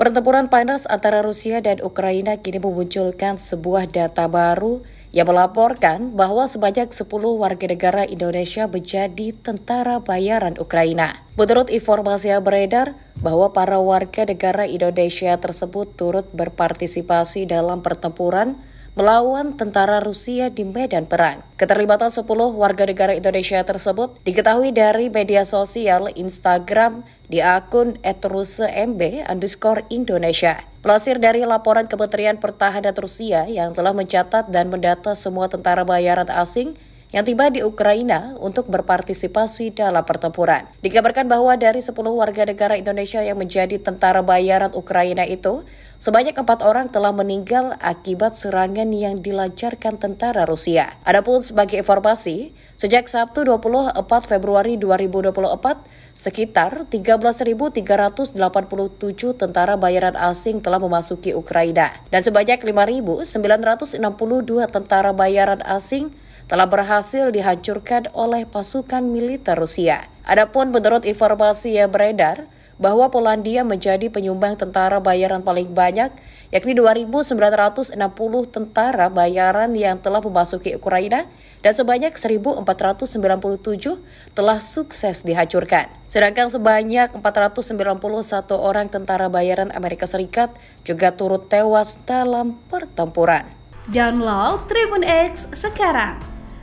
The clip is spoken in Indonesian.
Pertempuran panas antara Rusia dan Ukraina kini memunculkan sebuah data baru yang melaporkan bahwa sebanyak 10 warga negara Indonesia menjadi tentara bayaran Ukraina. Menurut informasi yang beredar, bahwa para warga negara Indonesia tersebut turut berpartisipasi dalam pertempuran melawan tentara Rusia di medan perang. Keterlibatan 10 warga negara Indonesia tersebut diketahui dari media sosial Instagram di akun @rusemb underscore Indonesia. Pelasir dari laporan Kementerian Pertahanan Rusia yang telah mencatat dan mendata semua tentara bayaran asing yang tiba di Ukraina untuk berpartisipasi dalam pertempuran. Dikabarkan bahwa dari 10 warga negara Indonesia yang menjadi tentara bayaran Ukraina itu, sebanyak empat orang telah meninggal akibat serangan yang dilancarkan tentara Rusia. Adapun sebagai informasi, sejak Sabtu 24 Februari 2024, sekitar 13.387 tentara bayaran asing telah memasuki Ukraina dan sebanyak 5.962 tentara bayaran asing telah berhasil berhasil dihancurkan oleh pasukan militer Rusia. Adapun menurut informasi yang beredar, bahwa Polandia menjadi penyumbang tentara bayaran paling banyak, yakni 2.960 tentara bayaran yang telah memasuki Ukraina dan sebanyak 1.497 telah sukses dihancurkan. Sedangkan sebanyak 491 orang tentara bayaran Amerika Serikat juga turut tewas dalam pertempuran. Download Tribun X sekarang